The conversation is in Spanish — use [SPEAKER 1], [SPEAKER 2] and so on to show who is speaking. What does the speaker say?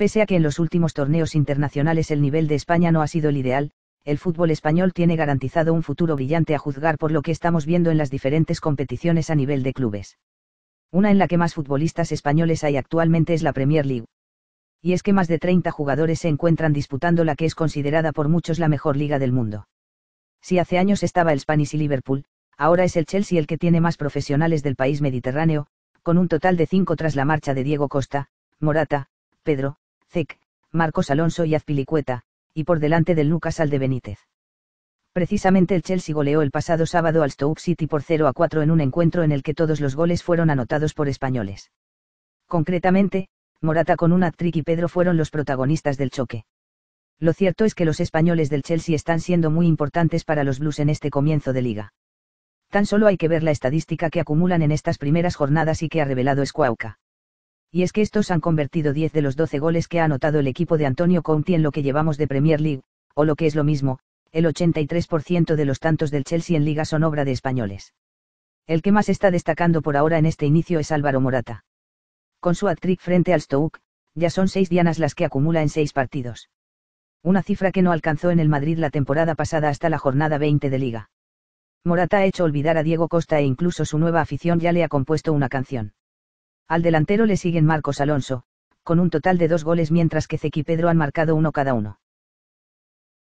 [SPEAKER 1] Pese a que en los últimos torneos internacionales el nivel de España no ha sido el ideal, el fútbol español tiene garantizado un futuro brillante a juzgar por lo que estamos viendo en las diferentes competiciones a nivel de clubes. Una en la que más futbolistas españoles hay actualmente es la Premier League. Y es que más de 30 jugadores se encuentran disputando la que es considerada por muchos la mejor liga del mundo. Si hace años estaba el Spanish y Liverpool, ahora es el Chelsea el que tiene más profesionales del país mediterráneo, con un total de cinco tras la marcha de Diego Costa, Morata, Pedro, Zec, Marcos Alonso y Azpilicueta, y por delante del Lucas Aldebenítez. Benítez. Precisamente el Chelsea goleó el pasado sábado al Stoke City por 0 a 4 en un encuentro en el que todos los goles fueron anotados por españoles. Concretamente, Morata con un hat-trick y Pedro fueron los protagonistas del choque. Lo cierto es que los españoles del Chelsea están siendo muy importantes para los Blues en este comienzo de liga. Tan solo hay que ver la estadística que acumulan en estas primeras jornadas y que ha revelado Squawka y es que estos han convertido 10 de los 12 goles que ha anotado el equipo de Antonio Conti en lo que llevamos de Premier League, o lo que es lo mismo, el 83% de los tantos del Chelsea en liga son obra de españoles. El que más está destacando por ahora en este inicio es Álvaro Morata. Con su hat-trick frente al Stoke, ya son seis dianas las que acumula en seis partidos. Una cifra que no alcanzó en el Madrid la temporada pasada hasta la jornada 20 de liga. Morata ha hecho olvidar a Diego Costa e incluso su nueva afición ya le ha compuesto una canción. Al delantero le siguen Marcos Alonso, con un total de dos goles mientras que Zeki Pedro han marcado uno cada uno.